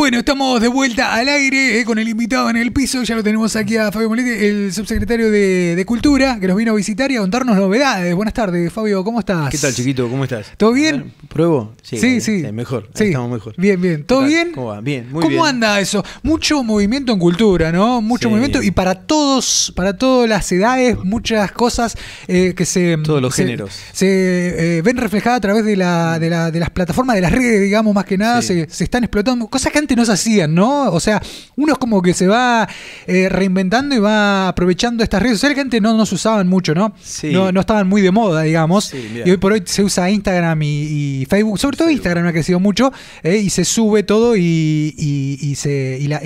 Bueno, estamos de vuelta al aire eh, con el invitado en el piso. Ya lo tenemos aquí a Fabio Moletti, el subsecretario de, Cultura, que nos vino a visitar y a contarnos novedades. Buenas tardes, Fabio, ¿cómo estás? ¿Qué tal, chiquito? ¿Cómo estás? ¿Todo bien? ¿Pruebo? Sí, sí. mejor, estamos mejor. Bien, bien. ¿Todo bien? ¿Cómo va? Bien, ¿Cómo anda eso? Mucho movimiento en cultura, ¿no? Mucho movimiento y para todos, para todas las edades, muchas cosas eh, que se. Mm, todos los géneros. Se eh, ven reflejadas a través de, de, las plataformas, de las redes, digamos, más que nada. Se, se están explotando cosas que han no se hacían, ¿no? O sea, uno es como que se va eh, reinventando y va aprovechando estas redes O sea, la no, no se usaban mucho, ¿no? Sí. No, no estaban muy de moda, digamos. y hoy por hoy se usa Instagram y, Facebook, sobre todo Instagram ha crecido mucho, eh, y se sube todo y, y, la,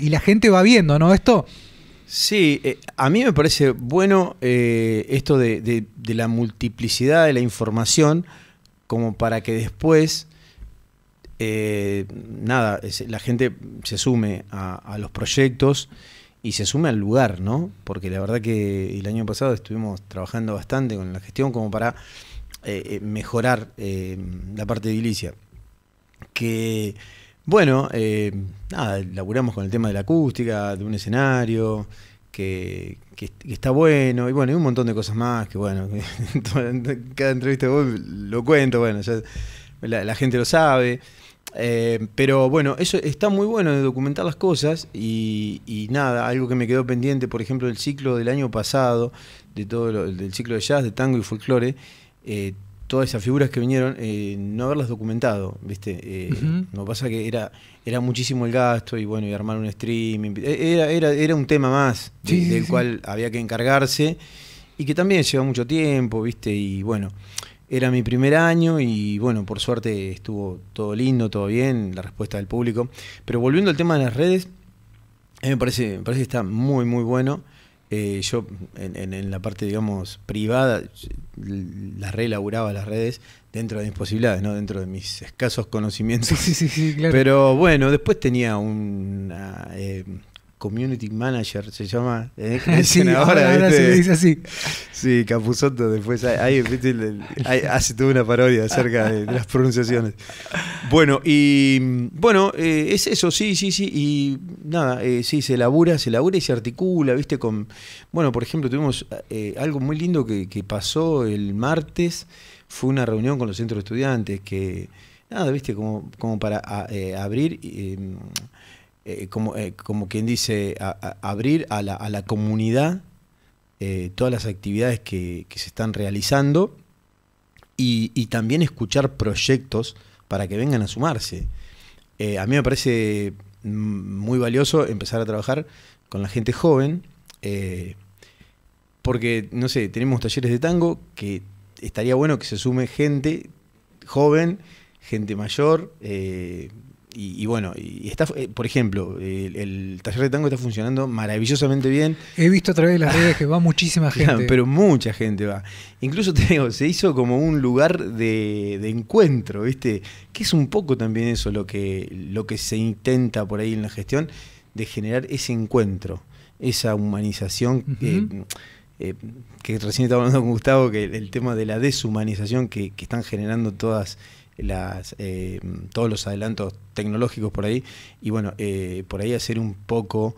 y la gente va viendo, ¿no? Esto. Sí, eh, a mí me parece bueno esto de, la multiplicidad de la información, como para que después eh, nada, la gente se sume a, los proyectos y se sume al lugar, ¿no? Porque la verdad que el año pasado estuvimos trabajando bastante con la gestión como para eh, eh, mejorar la parte de edilicia. Que, bueno, nada, laburamos con el tema de la acústica, de un escenario, que, está bueno, y bueno, y un montón de cosas más que bueno, cada entrevista lo cuento, bueno, la gente lo sabe. Eh, pero bueno, eso está muy bueno de documentar las cosas y, nada, algo que me quedó pendiente, por ejemplo, el ciclo del año pasado, de todo lo, del ciclo de jazz, de tango y folclore, eh, todas esas figuras que vinieron, eh, no haberlas documentado, ¿viste? Lo que pasa pasa que era, era muchísimo el gasto y bueno, y armar un streaming, era, era, era un tema más del cual había que encargarse y que también lleva mucho tiempo, ¿viste? Y bueno, era mi primer año y bueno, por suerte estuvo todo lindo, todo bien, la respuesta del público. Pero volviendo al tema de las redes, me parece, me parece que está muy, muy bueno. Eh, yo en, la parte, digamos, privada, las reelaboraba las redes dentro de mis posibilidades, ¿no? dentro de mis escasos conocimientos. Sí, sí, sí, claro. Pero bueno, después tenía una eh, community manager, se llama. ¿eh? sí, ahora, se dice así. Sí, Capuzotto después. Ahí, hace toda una parodia acerca de, las pronunciaciones. Bueno, y bueno, eh, es eso, sí, sí, sí. Y nada, eh, sí, se labura, se labura y se articula, viste, con. Bueno, por ejemplo, tuvimos algo muy lindo que, pasó el martes. Fue una reunión con los centros de estudiantes que. Nada, viste, como, como para abrir eh, como, eh, como, quien dice, abrir a la, comunidad eh, todas las actividades que, se están realizando y, también escuchar proyectos para que vengan a sumarse. a mí me parece mm, muy valioso empezar a trabajar con la gente joven, porque, no sé, tenemos talleres de tango que estaría bueno que se sume gente joven, gente mayor, y, bueno, y está, eh, por ejemplo, el, taller de tango está funcionando maravillosamente bien. He visto a través de las redes que va muchísima gente. pero mucha gente va. Incluso te digo, se hizo como un lugar de, encuentro, ¿viste? Que es un poco también eso lo que, lo que se intenta por ahí en la gestión, de generar ese encuentro, esa humanización. Eh, eh, que recién estaba hablando con Gustavo, que el, tema de la deshumanización que están generando todas las, eh, todos los adelantos tecnológicos por ahí, y bueno, eh, por ahí hacer un poco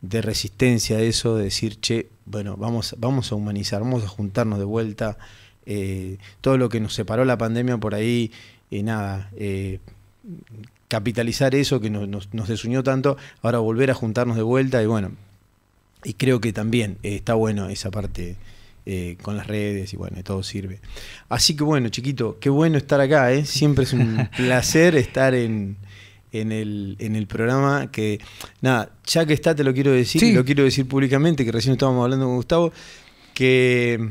de resistencia a eso, de decir, che, bueno, vamos, vamos a humanizar, vamos a juntarnos de vuelta, eh, todo lo que nos separó la pandemia por ahí, nada, capitalizar eso que nos, nos, nos, desunió tanto, ahora volver a juntarnos de vuelta y bueno, y creo que también está bueno esa parte. Eh, con las redes y bueno, todo sirve. Así que bueno, chiquito, qué bueno estar acá, ¿eh? Siempre es un placer estar en, el, programa que, nada, ya que está, te lo quiero decir, lo quiero decir públicamente, que recién estábamos hablando con Gustavo, que,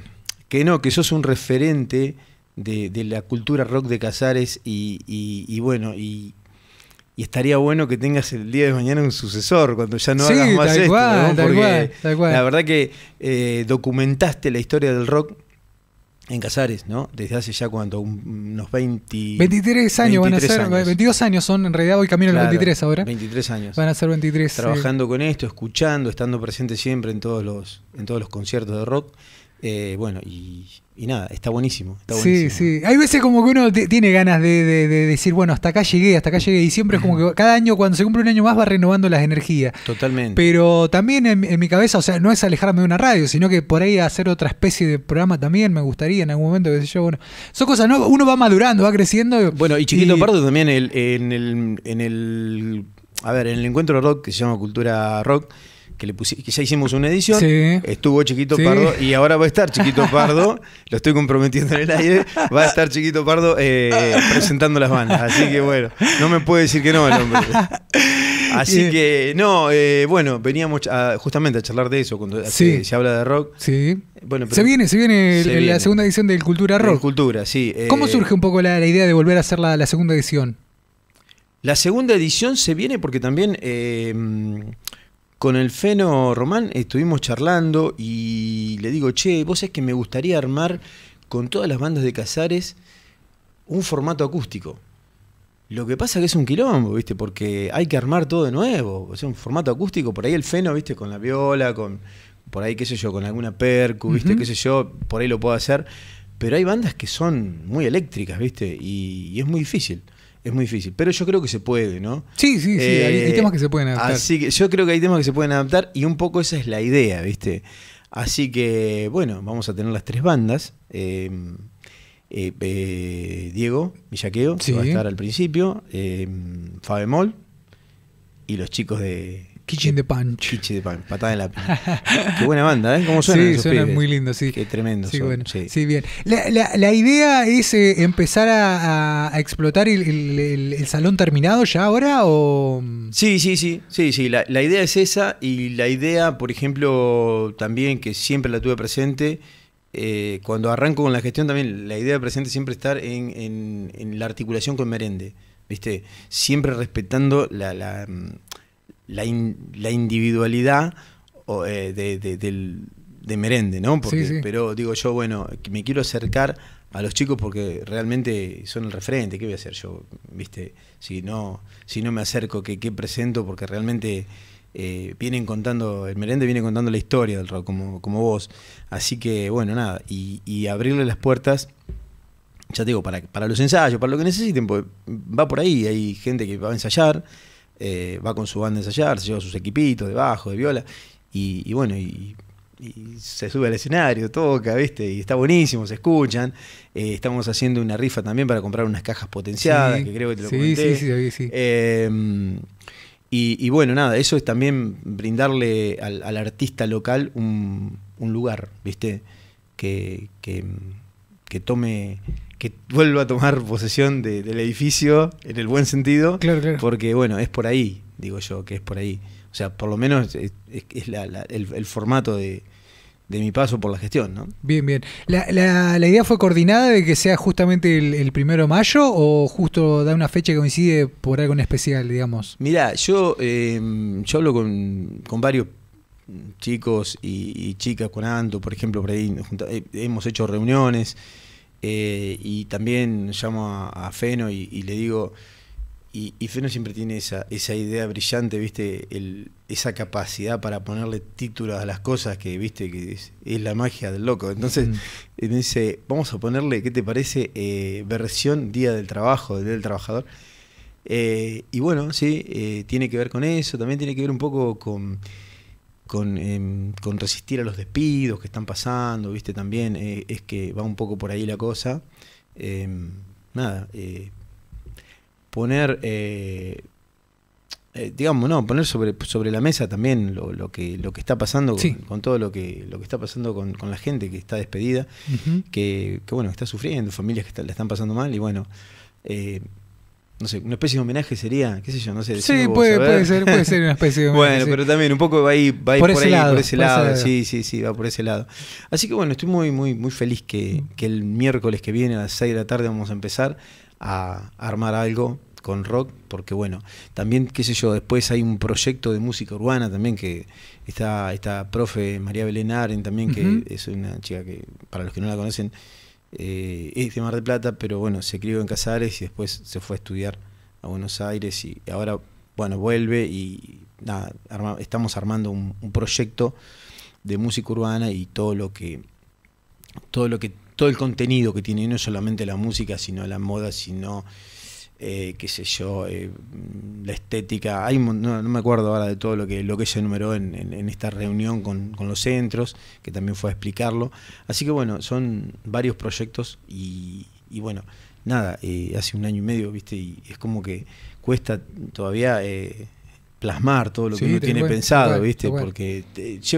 que no, que sos un referente de, la cultura rock de Casares y bueno, y y estaría bueno que tengas el día de mañana un sucesor, cuando ya no hagas más esto. tal cual, tal cual. La verdad que eh, documentaste la historia del rock en Casares, ¿no? Desde hace ya cuánto, unos 20... 23 años van a ser, 22 años son en realidad, voy camino claro, los 23 ahora. 23 años. Van a ser 23. Trabajando con esto, escuchando, estando presente siempre en todos los, en todos los conciertos de rock. Eh, bueno, y, nada, está buenísimo. Sí, sí. Hay veces como que uno tiene ganas de, decir, bueno, hasta acá llegué, hasta acá llegué. Y siempre es como que cada año, cuando se cumple un año más, va renovando las energías. Totalmente. Pero también en, mi cabeza, o sea, no es alejarme de una radio, sino que por ahí hacer otra especie de programa también me gustaría en algún momento, qué sé yo. Bueno, son cosas, ¿no? Uno va madurando, va creciendo. Bueno, y Chiquito Pardo también en el, en el. A ver, en el encuentro rock que se llama Cultura Rock que, le que ya hicimos una edición. Estuvo Chiquito Pardo y ahora va a estar Chiquito Pardo. lo estoy comprometiendo en el aire. Va a estar Chiquito Pardo eh, presentando las bandas. Así que bueno, no me puede decir que no hombre. Así que, no, eh, bueno, veníamos justamente a charlar de eso cuando se, habla de rock. Bueno, se viene, se viene, la segunda edición del Cultura Rock. cultura, sí. Eh, ¿Cómo surge un poco la, idea de volver a hacer la, la, segunda edición? La segunda edición se viene porque también con el Feno Román estuvimos charlando y le digo, che, vos es que me gustaría armar con todas las bandas de Casares un formato acústico. Lo que pasa que es un quilombo, ¿viste? Porque hay que armar todo de nuevo. O sea, un formato acústico, por ahí el Feno, ¿viste? Con la viola, con, por ahí, qué sé yo, con alguna percu, ¿viste? Qué sé yo, por ahí lo puedo hacer. Pero hay bandas que son muy eléctricas, ¿viste? y es muy difícil es muy difícil. Pero yo creo que se puede, ¿no? Sí, sí, sí. hay, eh, temas que se pueden adaptar. Así que yo creo que hay temas que se pueden adaptar y un poco esa es la idea, ¿viste? Así que, bueno, vamos a tener las tres bandas. Eh, eh, Diego Villaqueo, que va a estar al principio. Fabemol y los chicos de Kitchen de Punch. Kitchen de Punch, patada en la Qué buena banda, ¿eh? ¿Cómo suena? Sí, suena muy lindo, sí. Qué tremendo. Sí, bueno. Sí. bien. La, idea es eh, empezar a, explotar el, salón terminado ya ahora o. Sí, sí, sí. Sí, sí. La, idea es esa y la idea, por ejemplo, también que siempre la tuve presente. Eh, cuando arranco con la gestión también la idea de presente siempre estar en, en la articulación con Merende, ¿viste? Siempre respetando la, mm, la, la individualidad eh, de, Merende, ¿no? Porque, Pero digo yo, bueno, me quiero acercar a los chicos porque realmente son el referente. ¿Qué voy a hacer yo? ¿Viste? Si no, si no me acerco, ¿qué, qué presento? Porque realmente eh, vienen contando, el Merende viene contando la historia del rock, como, como vos. Así que, bueno, nada. Y, abrirle las puertas ya te digo, para, para, los ensayos, para lo que necesiten, pues va por ahí, hay gente que va a ensayar, eh, va con su banda a ensayar, se lleva sus equipitos de bajo, de viola, y, bueno, y, se sube al escenario, toca, ¿viste? Y está buenísimo, se escuchan. Eh, estamos haciendo una rifa también para comprar unas cajas potenciadas, que creo que te lo sí, Sí, sí, sí. Eh, y, bueno, nada, eso es también brindarle al, artista local un, lugar, ¿viste? Que, que tome que vuelva a tomar posesión del edificio en el buen sentido. Claro, Porque, bueno, es por ahí, digo yo, que es por ahí. O sea, por lo menos es, el, formato de, mi paso por la gestión, ¿no? Bien, bien. ¿La, idea fue coordinada de que sea justamente el, primero de mayo o justo da una fecha que coincide por algo en especial, digamos? Mira, yo, em, yo hablo con, varios chicos y, y, chicas con Anto, por ejemplo, por ahí eh, hemos hecho reuniones eh, y también llamo a, Feno y, le digo, y, Feno siempre tiene esa, esa idea brillante, viste, esa capacidad para ponerle títulos a las cosas que, viste, que es, la magia del loco. Entonces, me dice, vamos a ponerle, ¿qué te parece? Eh, versión Día del Trabajo, Día del Trabajador. Eh, y bueno, sí, tiene que ver con eso, también tiene que ver un poco con con, em, con, resistir a los despidos que están pasando, ¿viste? También eh, es que va un poco por ahí la cosa. Em, nada, eh, poner, eh, digamos, no, poner sobre, sobre la mesa también lo, que, lo que está pasando con, todo lo que, lo que está pasando con, la gente que está despedida, que, bueno, está sufriendo, familias que le la están pasando mal y bueno no sé, una especie de homenaje sería, qué sé yo, no sé. Sí, puede, puede, ser, puede ser una especie de homenaje. bueno, pero también un poco va, ahí, va por, ese lado, por ese lado. Sí, sí, sí, va por ese lado. Así que bueno, estoy muy, muy, muy feliz que, el miércoles que viene a las 6 de la tarde vamos a empezar a armar algo con rock, porque bueno, también, qué sé yo, después hay un proyecto de música urbana también que está esta profe María Belén Aren también, que es una chica que, para los que no la conocen, eh, es de Mar del Plata, pero bueno, se crió en Casares y después se fue a estudiar a Buenos Aires y ahora, bueno, vuelve y nada, estamos armando un, proyecto de música urbana y todo lo que, todo lo que, todo el contenido que tiene, no solamente la música, sino la moda, sino eh, qué sé yo, eh, la estética, no, me acuerdo ahora de todo lo que, lo que ella enumeró en, esta reunión con, los centros, que también fue a explicarlo. Así que bueno, son varios proyectos y, bueno, nada, eh, hace un año y medio, viste, y es como que cuesta todavía plasmar todo lo que uno tiene pensado, viste, porque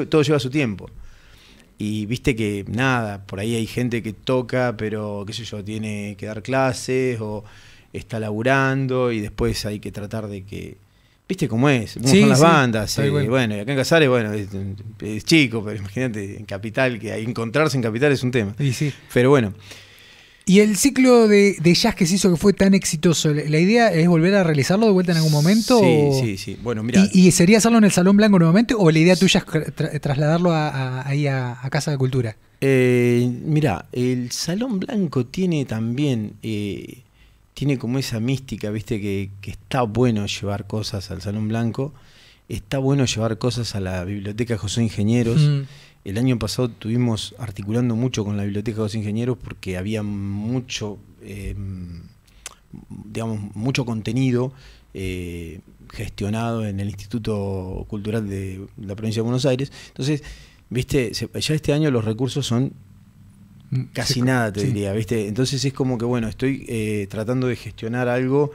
todo lleva su tiempo. Y viste que nada, por ahí hay gente que toca, pero qué sé yo, tiene que dar clases o está laburando y después hay que tratar de que. ¿Viste cómo es? sí, son las bandas. Y eh, bueno. y acá en Casares, bueno, es, chico, pero imagínate, en Capital, que encontrarse en Capital es un tema. Sí, sí. Pero bueno. Y el ciclo de, jazz que se hizo que fue tan exitoso, ¿la idea es volver a realizarlo de vuelta en algún momento? Sí, sí, sí. Bueno, ¿Y, sería hacerlo en el Salón Blanco nuevamente o la idea tuya es trasladarlo a, ahí a, Casa de Cultura? Eh, mirá, mira, el Salón Blanco tiene también eh, tiene como esa mística, viste, que, está bueno llevar cosas al Salón Blanco, está bueno llevar cosas a la Biblioteca José Ingenieros. Mm. El año pasado estuvimos articulando mucho con la Biblioteca José Ingenieros porque había mucho, eh, digamos, mucho contenido eh, gestionado en el Instituto Cultural de la Provincia de Buenos Aires. Entonces, viste, ya este año los recursos son Casi nada, te diría, ¿viste? Entonces es como que, bueno, estoy eh, tratando de gestionar algo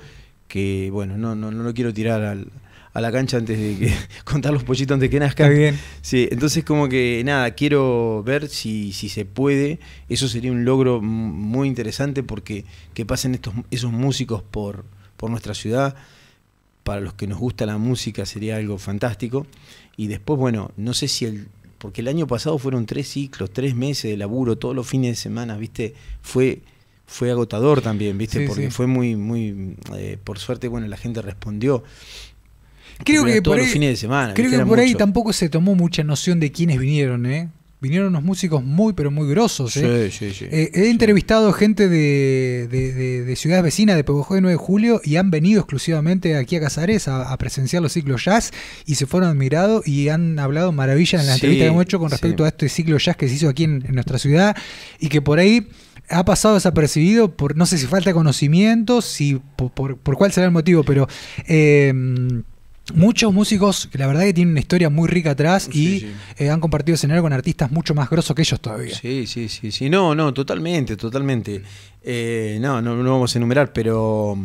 que, bueno, no, no, no lo quiero tirar a la cancha antes de que contar los pollitos antes que nazca. Sí, entonces como que nada, quiero ver si, si se puede. Eso sería un logro muy interesante porque que pasen estos esos músicos por, por nuestra ciudad. Para los que nos gusta la música sería algo fantástico. Y después, bueno, no sé si el porque el año pasado fueron tres ciclos, tres meses de laburo, todos los fines de semana, ¿viste? Fue fue agotador también, ¿viste? porque fue muy, muy, eh, por suerte, bueno, la gente respondió. Creo que por fines de semana. Creo que, por ahí tampoco se tomó mucha noción de quiénes vinieron, ¿eh? vinieron unos músicos muy, pero muy grosos. ¿eh? Sí, sí, sí. Eh, he entrevistado gente de, de, ciudades vecinas de Peguajó de 9 de Julio y han venido exclusivamente aquí a Casares a, presenciar los ciclos jazz y se fueron admirados y han hablado maravillas en la entrevista que hemos hecho con respecto a este ciclo jazz que se hizo aquí en, nuestra ciudad y que por ahí ha pasado desapercibido por no sé si falta conocimiento, si por, cuál será el motivo, pero eh, Muchos músicos que la verdad que tienen una historia muy rica atrás y eh, han compartido escenario con artistas mucho más grosos que ellos todavía. Sí, sí, sí, sí. No, no, totalmente, totalmente. Eh, no, no, no, vamos a enumerar, pero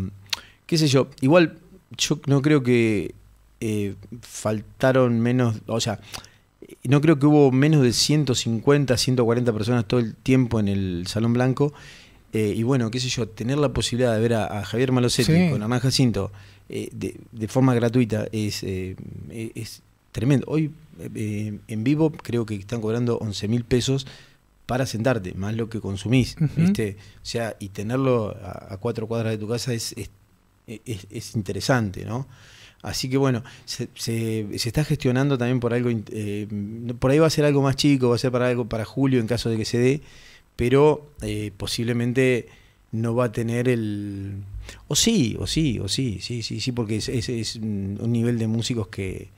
qué sé yo, igual yo no creo que eh, faltaron menos, o sea, no creo que hubo menos de 150, 140 personas todo el tiempo en el Salón Blanco. Eh, y bueno, qué sé yo, tener la posibilidad de ver a, Javier Malosetti con Amán Jacinto eh, de, forma gratuita es, eh, es tremendo. Hoy en vivo creo que están cobrando 11 mil pesos para sentarte, más lo que consumís. O sea, y tenerlo a, cuatro cuadras de tu casa es, es, interesante, ¿no? Así que bueno, se, se, está gestionando también por algo, por ahí va a ser algo más chico, va a ser para algo para julio en caso de que se dé, pero eh, posiblemente no va a tener el... O sí, o sí, o sí, sí, sí, sí, porque es, es, un nivel de músicos que...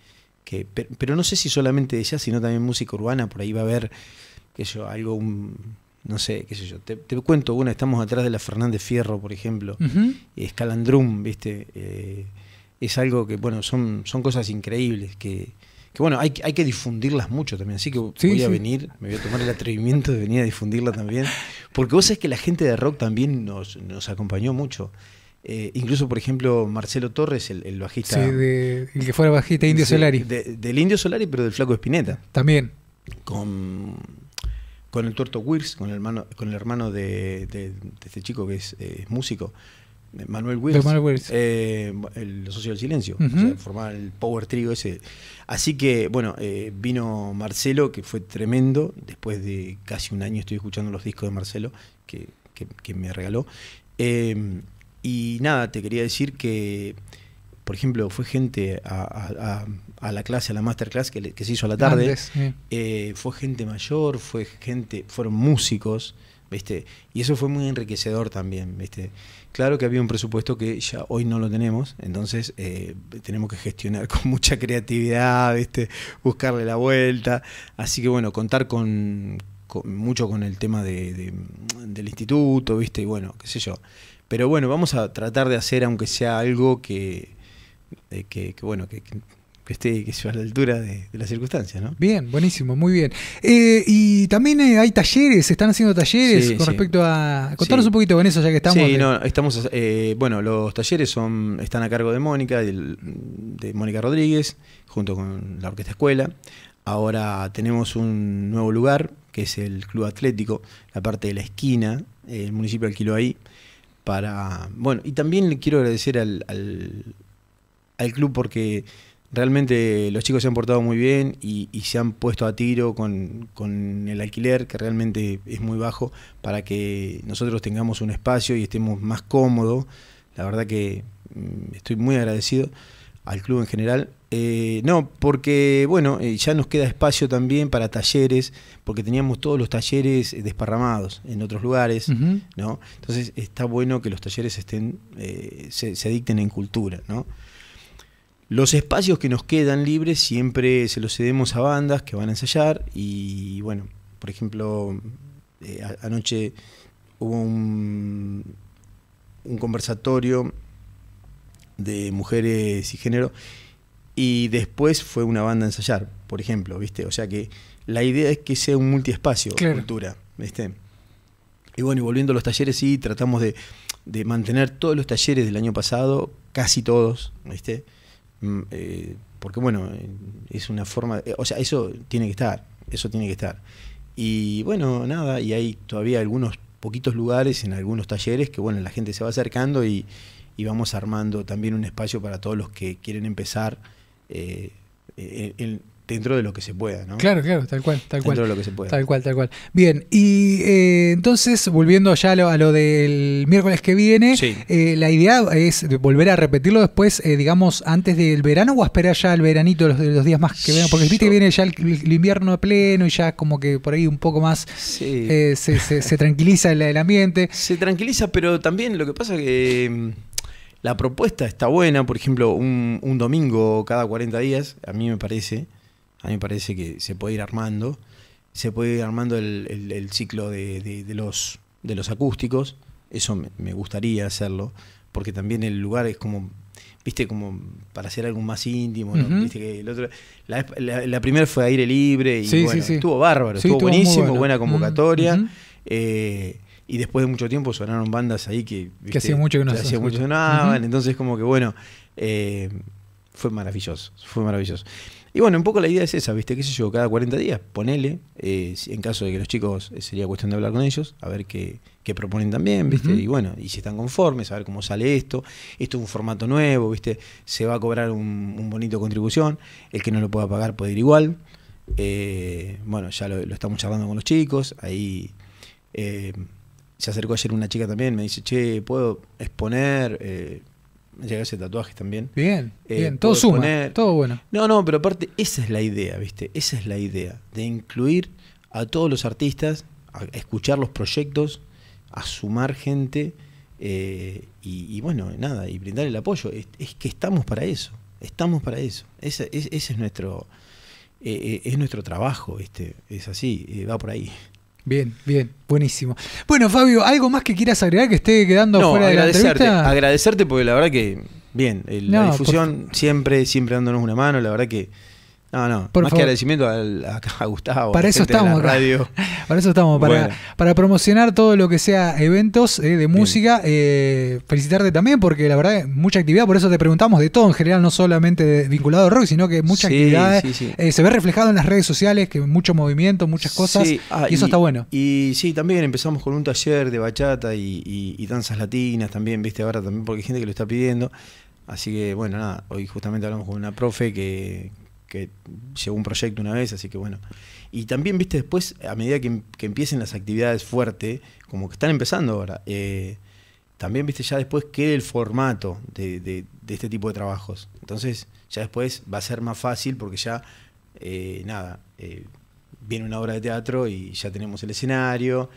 que pero, no sé si solamente de sino también música urbana, por ahí va a haber, qué sé yo, algo, no sé, qué sé yo. Te, cuento una, estamos atrás de la Fernández Fierro, por ejemplo, y Escalandrum, ¿viste? Eh, es algo que, bueno, son, son cosas increíbles que que bueno, hay, que difundirlas mucho también. Así que voy a venir, me voy a tomar el atrevimiento de venir a difundirla también. Porque vos sabés que la gente de rock también nos, nos acompañó mucho. Eh, incluso, por ejemplo, Marcelo Torres, el, bajista. el que fuera bajista Indio Solari. del Indio Solari, pero del Flaco Espineta. También. Con, con el Tuerto Wirs con el hermano, con el hermano de, este chico que es eh, músico. Manuel Wills, eh, el socio del silencio, formaba el power trio ese. Así que, bueno, eh, vino Marcelo, que fue tremendo, después de casi un año estoy escuchando los discos de Marcelo, que, me regaló. Eh, y nada, te quería decir que, por ejemplo, fue gente a, la clase, a la masterclass que, que se hizo a la tarde, fue gente mayor, fue gente, fueron músicos, ¿viste? Y eso fue muy enriquecedor también, ¿viste? Claro que había un presupuesto que ya hoy no lo tenemos, entonces eh, tenemos que gestionar con mucha creatividad, ¿viste? Buscarle la vuelta. Así que bueno, contar con, mucho con el tema del instituto, ¿viste? Y bueno, qué sé yo. Pero bueno, vamos a tratar de hacer, aunque sea algo que, eh, que, bueno, que esté que a la altura de, las circunstancias. ¿no? Bien, buenísimo, muy bien. Eh, y también eh, hay talleres, están haciendo talleres con respecto a... Contanos un poquito con eso ya que estamos. Sí, estamos... Eh, bueno, los talleres son están a cargo de Mónica, de, Mónica Rodríguez, junto con la Orquesta Escuela. Ahora tenemos un nuevo lugar, que es el Club Atlético, la parte de la esquina, el municipio alquilo ahí para bueno y también le quiero agradecer al, al, club porque Realmente los chicos se han portado muy bien y, se han puesto a tiro con, el alquiler, que realmente es muy bajo, para que nosotros tengamos un espacio y estemos más cómodos. La verdad que mm, estoy muy agradecido al club en general. Eh, no, porque bueno, eh, ya nos queda espacio también para talleres, porque teníamos todos los talleres eh, desparramados en otros lugares, Entonces está bueno que los talleres estén, se, se dicten en cultura, ¿no? Los espacios que nos quedan libres siempre se los cedemos a bandas que van a ensayar y bueno, por ejemplo, eh, anoche hubo un, conversatorio de mujeres y género y después fue una banda a ensayar, por ejemplo, ¿viste? O sea que la idea es que sea un multiespacio, de cultura, ¿viste? Y bueno, y volviendo a los talleres, sí, tratamos de, de mantener todos los talleres del año pasado, casi todos, ¿viste? Mm, eh, porque bueno, eh, es una forma, eh, o sea, eso tiene que estar, eso tiene que estar. Y bueno, nada, y hay todavía algunos poquitos lugares en algunos talleres que bueno, la gente se va acercando y, y vamos armando también un espacio para todos los que quieren empezar en, dentro de lo que se pueda, ¿no? Claro, claro, tal cual, tal cual. Dentro de lo que se pueda. Tal cual, tal cual. Bien, y eh, entonces, volviendo ya a lo, del miércoles que viene, eh, la idea es volver a repetirlo después, eh, digamos, antes del verano o esperar ya el veranito, los, los días más que vengan, porque viste que viene ya el, invierno pleno y ya como que por ahí un poco más se, se, tranquiliza el, ambiente. Se tranquiliza, pero también lo que pasa que mm, la propuesta está buena, por ejemplo, un, un, domingo cada 40 días, a mí me parece, a mí me parece que se puede ir armando. Se puede ir armando el, ciclo de, los, de los acústicos. Eso me, gustaría hacerlo. Porque también el lugar es como, viste, como para hacer algo más íntimo. Viste que el otro, la, primera fue aire libre y estuvo bárbaro, estuvo, buenísimo, buena convocatoria. Eh, y después de mucho tiempo sonaron bandas ahí que, que hacía mucho que no hacía sonaban. Entonces, como que bueno, eh, fue maravilloso, fue maravilloso. Y bueno, un poco la idea es esa, ¿viste? ¿Qué sé yo? Cada 40 días, ponele, eh, en caso de que los chicos, eh, sería cuestión de hablar con ellos, a ver qué, proponen también, ¿viste? Y bueno, y si están conformes, a ver cómo sale esto. Esto es un formato nuevo, ¿viste? Se va a cobrar un, bonito contribución. El que no lo pueda pagar puede ir igual. Eh, bueno, ya lo, estamos charlando con los chicos. Ahí se acercó ayer una chica también, me dice, che, ¿puedo exponer? Llegarse a tatuajes también. Bien, eh, bien, todo suma, todo bueno. No, no, pero aparte, esa es la idea, ¿viste? Esa es la idea, de incluir a todos los artistas, a escuchar los proyectos, a sumar gente eh, y, bueno, nada, y brindar el apoyo. Es, que estamos para eso, estamos para eso. Ese, es, nuestro... Eh, es nuestro trabajo, ¿viste? es así, va por ahí. Bien, bien, buenísimo. Bueno, Fabio, ¿algo más que quieras agregar que esté quedando no, fuera de la entrevista? Agradecerte porque la verdad que, bien, la difusión siempre, siempre dándonos una mano, la verdad que no, no. Por más que agradecimiento al, a, Gustavo. Para eso estamos Radio. Para eso estamos, para, para promocionar todo lo que sea eventos eh, de música. Eh, felicitarte también, porque la verdad, es mucha actividad. Por eso te preguntamos de todo en general, no solamente vinculado al rock, sino que mucha actividad. Eh, se ve reflejado en las redes sociales, que mucho movimiento, muchas cosas. Ah, y eso está bueno. Y sí, también empezamos con un taller de bachata y, y danzas latinas también, viste, ahora también, porque hay gente que lo está pidiendo. Así que, bueno, nada, hoy justamente hablamos con una profe que, que llegó un proyecto una vez, así que bueno. Y también, viste, después, a medida que, em, empiecen las actividades fuerte, como que están empezando ahora, eh, también, viste, ya después es el formato de, este tipo de trabajos. Entonces, ya después va a ser más fácil porque ya, eh, nada, eh, viene una obra de teatro y ya tenemos el escenario.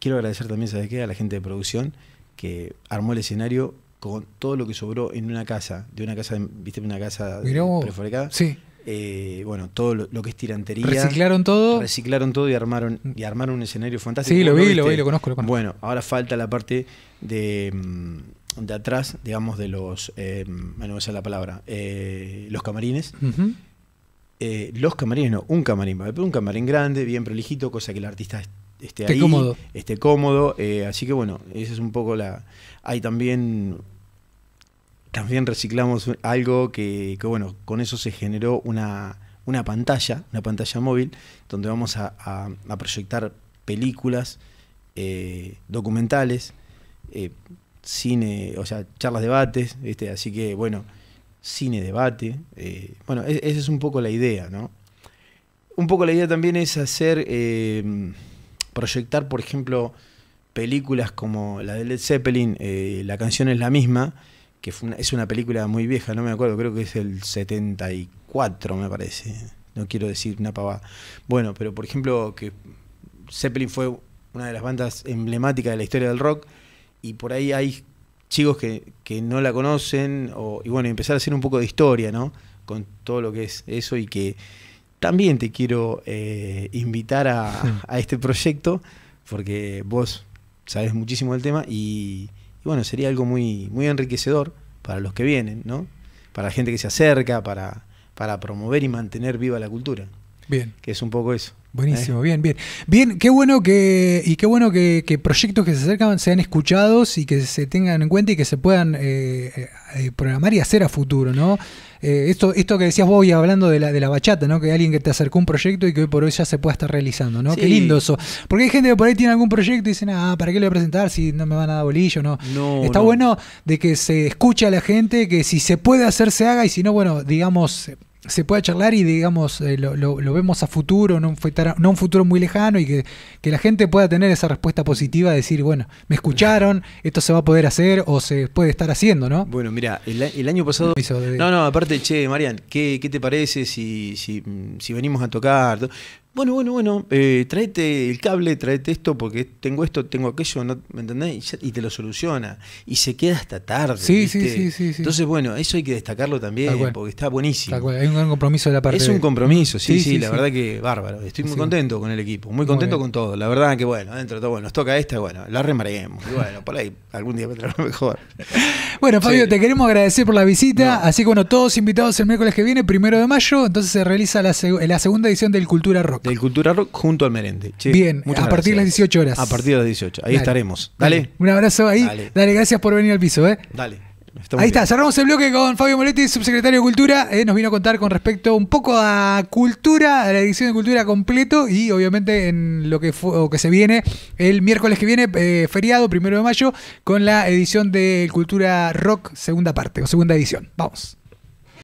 quiero agradecer también, ¿sabes qué?, a la gente de producción que armó el escenario con todo lo que sobró en una casa, de una casa, viste, una casa prefabricada. Sí. Eh, bueno, todo lo, que es tirantería. Reciclaron todo. Reciclaron todo y armaron, y armaron un escenario fantástico. Sí, lo vi, lo vi, lo conozco, Bueno, ahora falta la parte de, mm, de atrás, digamos, de los, eh, bueno, esa es la palabra, eh, los camarines. los camarines, no, un camarín, un camarín grande, bien prolijito, cosa que el artista esté, ahí, esté cómodo. así que bueno, esa es un poco la. Hay también también reciclamos algo que, bueno, con eso se generó una, pantalla, una pantalla móvil, donde vamos a, proyectar películas, eh, documentales, eh, cine, o sea, charlas, debates, ¿viste? así que bueno, cine, debate. Eh, bueno, e-, esa es un poco la idea, ¿no? Un poco la idea también es hacer, em, proyectar, por ejemplo, películas como la de Led Zeppelin, la canción es la misma, que es una película muy vieja, no me acuerdo, creo que es el 74, me parece. No quiero decir una pavada. Bueno, pero por ejemplo, que Zeppelin fue una de las bandas emblemáticas de la historia del rock y por ahí hay chicos que, no la conocen y bueno, empezar a hacer un poco de historia, ¿no? Con todo lo que es eso y que también te quiero eh, invitar a, a este proyecto porque vos sabes muchísimo del tema y y bueno, sería algo muy, muy enriquecedor para los que vienen, ¿no? Para la gente que se acerca, para, para promover y mantener viva la cultura. Bien. Que es un poco eso. Buenísimo, ¿eh? bien, bien. Bien, qué bueno que, y qué bueno que, proyectos que se acercan sean escuchados y que se tengan en cuenta y que se puedan eh, eh, programar y hacer a futuro, ¿no? esto, esto que decías vos y hablando de la, de la bachata, ¿no? Que alguien que te acercó un proyecto y que hoy por hoy ya se pueda estar realizando, ¿no? Qué lindo eso. Porque hay gente que por ahí tiene algún proyecto y dicen, ah, ¿para qué lo voy a presentar si no me van a dar bolillo? No. no Está bueno de que se escuche a la gente, que si se puede hacer, se haga, y si no, bueno, digamos se pueda charlar y digamos eh, lo, vemos a futuro, no un, no un futuro muy lejano y que, que, la gente pueda tener esa respuesta positiva decir, bueno, me escucharon, esto se va a poder hacer o se puede estar haciendo, ¿no? Bueno, mira, el, el año pasado... No, no, aparte, che, Marian, ¿qué, te parece si, si, si venimos a tocar? bueno, bueno, bueno, eh, traete el cable, tráete esto, porque tengo esto, tengo aquello, ¿no? ¿me entendés? Y, te lo soluciona. Y se queda hasta tarde. Sí, sí, sí, sí, Entonces, bueno, eso hay que destacarlo también, porque está buenísimo. Hay un gran compromiso de la parte. Es un compromiso, sí, sí, la verdad que bárbaro. Estoy muy contento con el equipo, muy contento con todo. La verdad que, bueno, dentro todo, bueno, nos toca esta, bueno, la remaremos. Y bueno, por ahí algún día vendrá mejor. bueno, Fabio, te queremos agradecer por la visita. Así que, bueno, todos invitados el miércoles que viene, primero de mayo, entonces se realiza la segunda edición del Cultura Rock. Del Cultura Rock junto al Merende. Bien, a partir de las 18 horas. A partir de las 18, ahí estaremos. Dale. Un abrazo ahí. Dale. gracias por venir al piso, ¿eh? Dale. ahí está, cerramos el bloque con Fabio Moletti, subsecretario de Cultura. Eh, nos vino a contar con respecto un poco a cultura, a la edición de cultura completo y obviamente en lo que, que se viene el miércoles que viene, eh, feriado, primero de mayo, con la edición de Cultura Rock, segunda parte o segunda edición. Vamos.